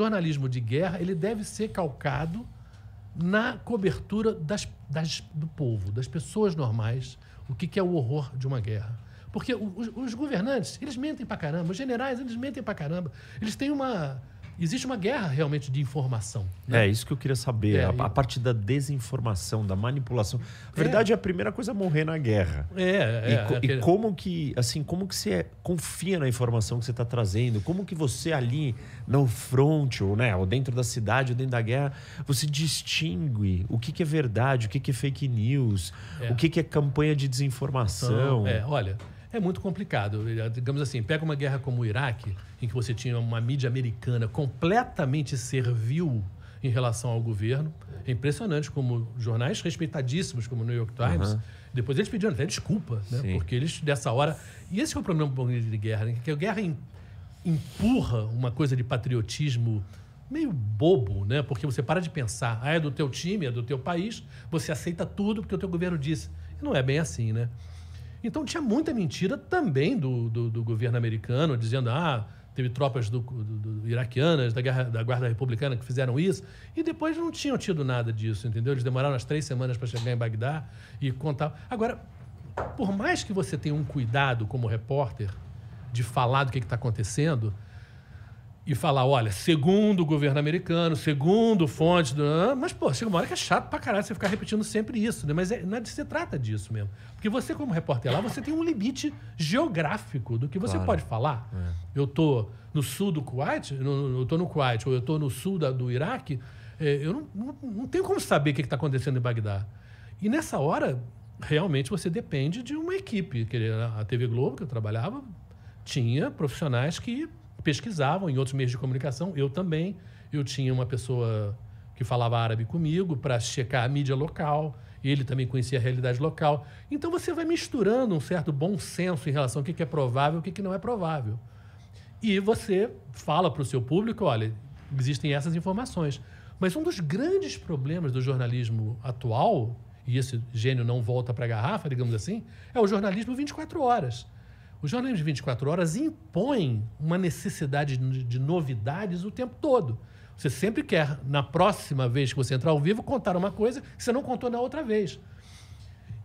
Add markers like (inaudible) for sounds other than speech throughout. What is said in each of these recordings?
jornalismo de guerra ele deve ser calcado na cobertura das, das, do povo, das pessoas normais, o que, que é o horror de uma guerra. Porque os, os governantes, eles mentem pra caramba, os generais, eles mentem pra caramba. Eles têm uma existe uma guerra realmente de informação. Né? É isso que eu queria saber. É, a, a, parte da desinformação, da manipulação. verdade, é. é. a primeira coisa a morrer na guerra. É, é. E, é aquele... e como que, assim, como que você confia na informação que você está trazendo? Como que você ali no front, ou, né, ou dentro da cidade, ou dentro da guerra, você distingue o que, que é verdade, o que, que é fake news, é. o que, que é campanha de desinformação? Então, é, olha é muito complicado. É, digamos assim, pega uma guerra como o Iraque, em que você tinha uma mídia americana completamente servil em relação ao governo. É impressionante como jornais respeitadíssimos, como o New York Times, uhum. depois eles pediram até desculpa, né? porque eles, dessa hora. E esse é o problema de guerra, né? que a guerra empurra uma coisa de patriotismo meio bobo, né? Porque você para de pensar, ah, é do teu time, é do teu país, você aceita tudo porque o teu governo disse. E não é bem assim, né? Então tinha muita mentira também do, do, do governo americano, dizendo, ah, teve tropas do, do, do iraquianas, da, guerra, da Guarda Republicana que fizeram isso, e depois não tinham tido nada disso, entendeu? Eles demoraram umas três semanas para chegar em Bagdá e contar. Agora, por mais que você tenha um cuidado como repórter de falar do que está acontecendo, e falar, olha, segundo o governo americano, segundo fontes do... Mas, pô, chega uma hora que é chato pra caralho você ficar repetindo sempre isso, né? Mas é, não é, se trata disso mesmo. Porque você, como repórter lá, você tem um limite geográfico do que você claro. pode falar. É. Eu tô no sul do Kuwait, eu tô no Kuwait, ou eu tô no sul da, do Iraque, é, eu não, não, não, tenho como saber o que está acontecendo em Bagdá. E nessa hora, realmente, você depende de uma equipe. A TV Globo, que eu trabalhava, tinha profissionais que pesquisavam em outros meios de comunicação, eu também. Eu tinha uma pessoa que falava árabe comigo para checar a mídia local, ele também conhecia a realidade local. Então você vai misturando um certo bom senso em relação ao que é provável e o que não é provável. E você fala para o seu público: olha, existem essas informações. Mas um dos grandes problemas do jornalismo atual, e esse gênio não volta para a garrafa, digamos assim, é o jornalismo 24 horas. Os jornais de 24 horas impõem uma necessidade de novidades o tempo todo. Você sempre quer, na próxima vez que você entrar ao vivo, contar uma coisa que você não contou na outra vez.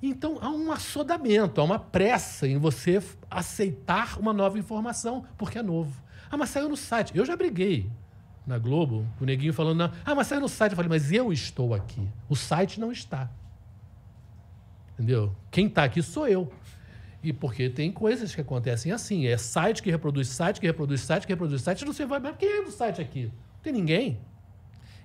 Então há um assodamento, há uma pressa em você aceitar uma nova informação, porque é novo. Ah, mas saiu no site. Eu já briguei na Globo, com o neguinho falando, na... ah, mas saiu no site. Eu falei, mas eu estou aqui. O site não está. Entendeu? Quem está aqui sou eu. E porque tem coisas que acontecem assim. É site que reproduz site, que reproduz site, que reproduz site. E você vai, mas quem é do site aqui? Não tem ninguém.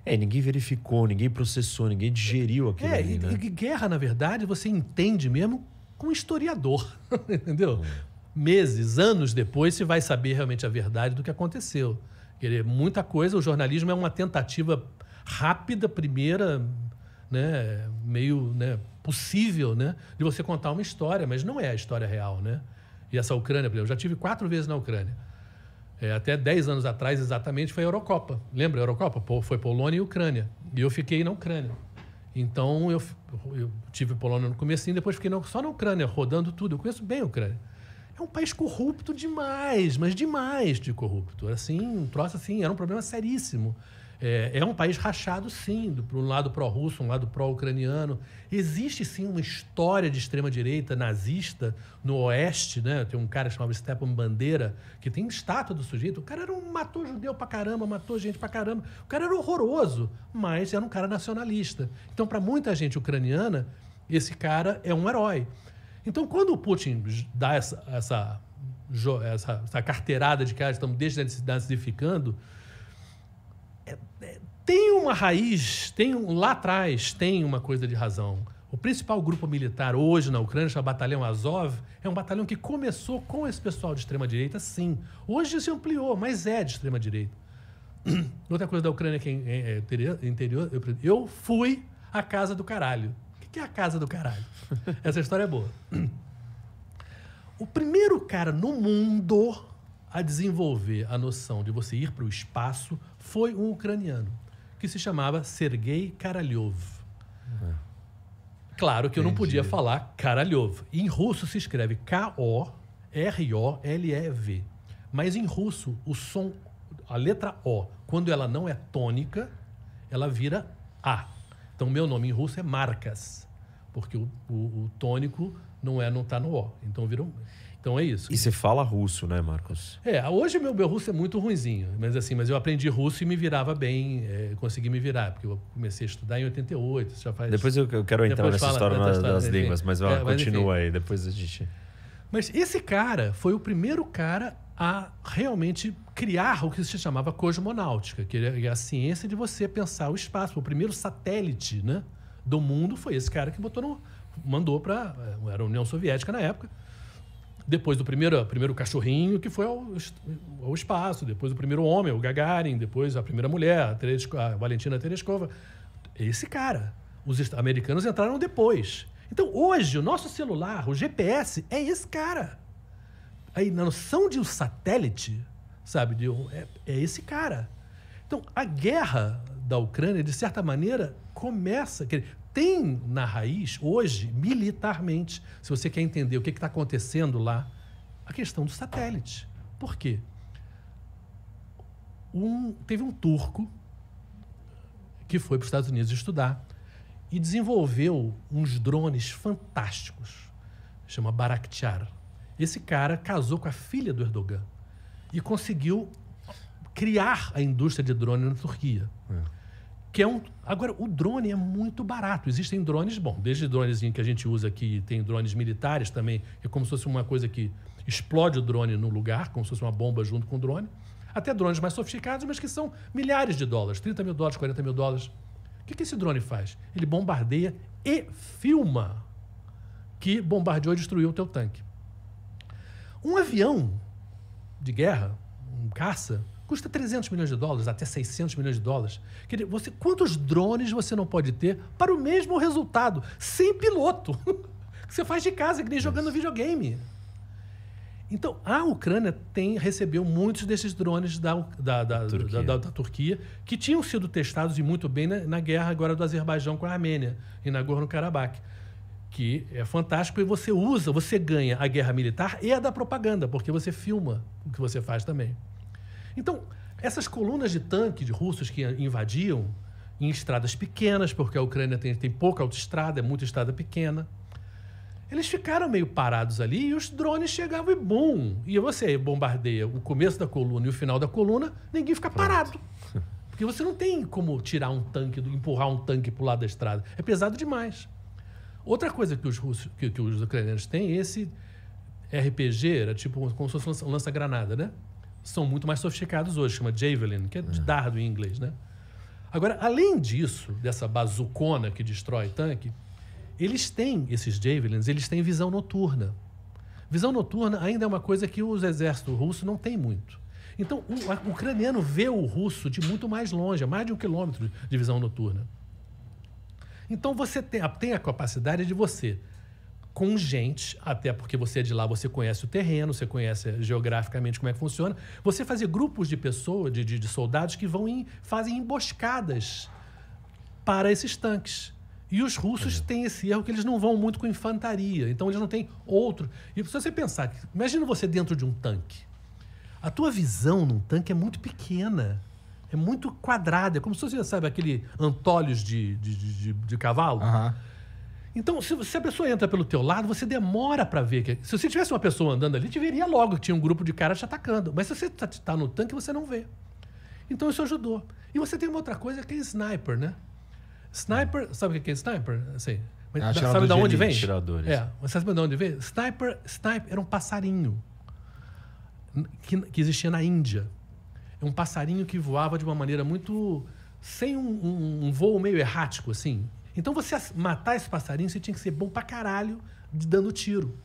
É, ninguém verificou, ninguém processou, ninguém digeriu aquilo é, ali, e, né? e guerra, na verdade, você entende mesmo com historiador, (laughs) entendeu? É. Meses, anos depois, se vai saber realmente a verdade do que aconteceu. Quer muita coisa, o jornalismo é uma tentativa rápida, primeira, né, meio né, possível né, de você contar uma história, mas não é a história real. Né? E essa Ucrânia, por exemplo, eu já tive quatro vezes na Ucrânia. É, até dez anos atrás, exatamente, foi a Eurocopa. Lembra a Eurocopa? Foi Polônia e Ucrânia. E eu fiquei na Ucrânia. Então, eu, eu tive Polônia no começo e depois fiquei só na Ucrânia, rodando tudo. Eu conheço bem a Ucrânia. É um país corrupto demais, mas demais de corrupto. Assim, um troço assim, era um problema seríssimo. É, é um país rachado, sim, do, um lado pró-russo, um lado pró-ucraniano. Existe, sim, uma história de extrema-direita nazista no oeste, né? Tem um cara chamado Stepan Bandeira, que tem estátua do sujeito. O cara era um, matou judeu pra caramba, matou gente pra caramba. O cara era horroroso, mas era um cara nacionalista. Então, para muita gente ucraniana, esse cara é um herói. Então, quando o Putin dá essa, essa, essa, essa carteirada de que ah, estamos desnazificando, tem uma raiz, tem um, lá atrás tem uma coisa de razão. O principal grupo militar hoje na Ucrânia, o Batalhão Azov, é um batalhão que começou com esse pessoal de extrema-direita, sim. Hoje se ampliou, mas é de extrema-direita. (clears throat) Outra coisa da Ucrânia que é, é, é interior, interior eu fui à casa do caralho. O que é a casa do caralho? Essa história é boa. (clears throat) O primeiro cara no mundo a desenvolver a noção de você ir para o espaço foi um ucraniano, que se chamava Sergei Karalyov. É. Claro que Entendi. eu não podia falar Karalyov. Em russo se escreve K-O-R-O-L-E-V. Mas em russo, o som, a letra O, quando ela não é tônica, ela vira A. Então, meu nome em russo é Marcas, porque o, o, o tônico não é não está no O. Então, virou. Um... Então é isso. E você fala russo, né, Marcos? É, hoje meu, meu russo é muito ruinzinho, mas assim, mas eu aprendi russo e me virava bem, é, consegui me virar, porque eu comecei a estudar em 88, já faz... Depois eu, eu quero entrar nessa história, na, história das, línguas, mas, ó, é, mas continua enfim. aí, depois a gente... Mas esse cara foi o primeiro cara a realmente criar o que se chamava cosmonáutica, que é a ciência de você pensar o espaço. O primeiro satélite né, do mundo foi esse cara que botou no, mandou para. Eh, era a União Soviética na época depois do primeiro, primeiro cachorrinho, que foi ao, ao espaço, depois o primeiro homem, o Gagarin, depois a primeira mulher, a, Teresco, a Valentina Tereshkova. Esse cara. Os americanos entraram depois. Então, hoje, o nosso celular, o GPS, é esse cara. Aí, na noção de um satélite, sabe, de um, é, é esse cara. Então, a guerra da Ucrânia, de certa maneira, começa tem na raiz, hoje, militarmente, se você quer entender o que está acontecendo lá, a questão do satélite. Por quê? Um, teve um turco que foi para os Estados Unidos estudar e desenvolveu uns drones fantásticos. Chama Barakchar. Esse cara casou com a filha do Erdogan e conseguiu criar a indústria de drone na Turquia. É. Que é um... Agora, o drone é muito barato. Existem drones, bom, desde drones que a gente usa aqui, tem drones militares também, é como se fosse uma coisa que explode o drone no lugar, como se fosse uma bomba junto com o drone. Até drones mais sofisticados, mas que são milhares de dólares, 30 mil dólares, 40 mil dólares. O que, que esse drone faz? Ele bombardeia e filma que bombardeou e destruiu o teu tanque. Um avião de guerra, um caça, custa 300 milhões de dólares, até 600 milhões de dólares. Você, quantos drones você não pode ter para o mesmo resultado, sem piloto? (laughs) que você faz de casa, que nem jogando videogame. Então, a Ucrânia tem, recebeu muitos desses drones da, da, da, Turquia. da, Turquia, que tinham sido testados e muito bem na, na guerra agora do Azerbaijão com a Armênia, e na Nagorno-Karabakh que é fantástico e você usa, você ganha a guerra militar e a da propaganda, porque você filma o que você faz também. Então, essas colunas de tanque de russos que invadiam em estradas pequenas, porque a Ucrânia tem, tem pouca autoestrada, é muita estrada pequena. Eles ficaram meio parados ali e os drones chegavam e bum! E você bombardeia o começo da coluna e o final da coluna, ninguém fica Pronto. parado. (laughs) Porque você não tem como tirar um tanque, empurrar um tanque para o lado da estrada. É pesado demais. Outra coisa que os, russos, que, que os ucranianos têm, esse RPG, era tipo como se fosse um lança-granada, né? são muito mais sofisticados hoje, chama Javelin, que é de é. dardo em inglês, né? Agora, além disso, dessa bazucona que destrói tanque, eles têm, esses Javelins, eles têm visão noturna. Visão noturna ainda é uma coisa que os exércitos russos não têm muito. Então, o ucraniano vê o russo de muito mais longe, a mais de um quilômetro de visão noturna. Então, você tem a, tem a capacidade de você com gente, até porque você é de lá, você conhece o terreno, você conhece geograficamente como é que funciona. Você fazer grupos de pessoas, de, de, de soldados que vão em, fazem emboscadas para esses tanques. E os russos uhum. têm esse erro que eles não vão muito com infantaria, então eles não têm outro. E se você pensar, imagina você dentro de um tanque. A tua visão num tanque é muito pequena. É muito quadrada, é como se você, sabe, aquele antolhos de, de, de, de, de cavalo. Então, se, se, a pessoa entra pelo teu lado, você demora para ver. Que, se você tivesse uma pessoa andando ali, te veria logo que tinha um grupo de caras te atacando. Mas se você está tá no tanque, você não vê. Então, isso ajudou. E você tem uma outra coisa que é sniper, né? Sniper, sabe o que é sniper? Assim, mas, sabe de onde vem? É, você sabe de onde vem? Sniper, sniper era um passarinho que, que existia na Índia. É um passarinho que voava de uma maneira muito... Sem um, um, um voo meio errático, assim então você matar esse passarinho, você tinha que ser bom pra caralho de dando tiro.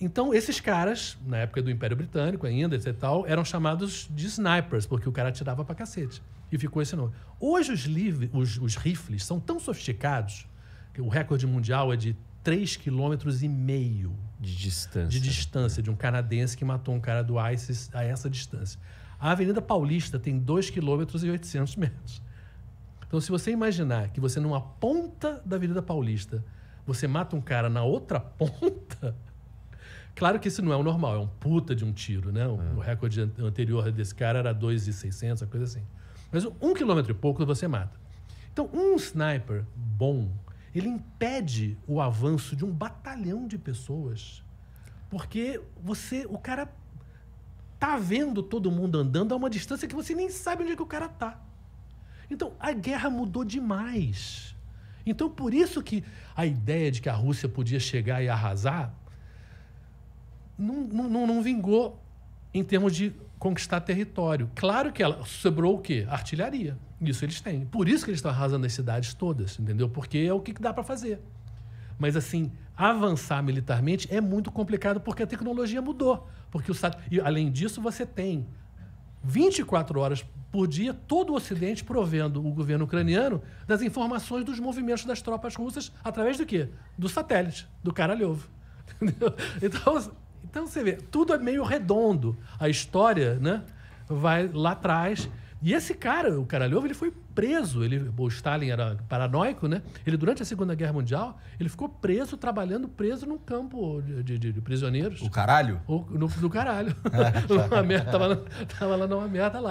Então, esses caras, na época do Império Britânico ainda, etc tal, eram chamados de snipers, porque o cara atirava pra cacete. E ficou esse nome. Hoje os, os, os rifles são tão sofisticados, que o recorde mundial é de 3,5 km e meio de distância. De né? distância, de um canadense que matou um cara do ISIS a essa distância. A Avenida Paulista tem 2,8 km e metros. Então, se você imaginar que você numa ponta da Avenida Paulista, você mata um cara na outra (laughs) ponta, claro que isso não é o normal, é um puta de um tiro, né? O, é. o recorde anterior desse cara era 2,600, uma coisa assim. Mas um quilômetro e pouco você mata. Então, um sniper bom, ele impede o avanço de um batalhão de pessoas, porque você, o cara tá vendo todo mundo andando a uma distância que você nem sabe onde é que o cara tá. Então, a guerra mudou demais. Então, por isso que a ideia de que a Rússia podia chegar e arrasar não, não, não vingou em termos de conquistar território. Claro que ela sobrou o quê? Artilharia. Isso eles têm. Por isso que eles estão arrasando as cidades todas, entendeu? Porque é o que dá para fazer. Mas assim, avançar militarmente é muito complicado porque a tecnologia mudou. Porque o e, além disso, você tem 24 horas por dia, todo o Ocidente provendo o governo ucraniano das informações dos movimentos das tropas russas através do quê? Do satélite, do Karalhov. (laughs) Então, então você vê, tudo é meio redondo. A história né, vai lá atrás. E esse cara, o Karalhov, ele foi preso, ele, o Stalin era paranoico, né? Ele durante a Segunda Guerra Mundial, ele ficou preso, trabalhando preso num campo de, de, de prisioneiros. O caralho? O, no, do caralho. (laughs) (laughs) tava, tava lá numa merda lá.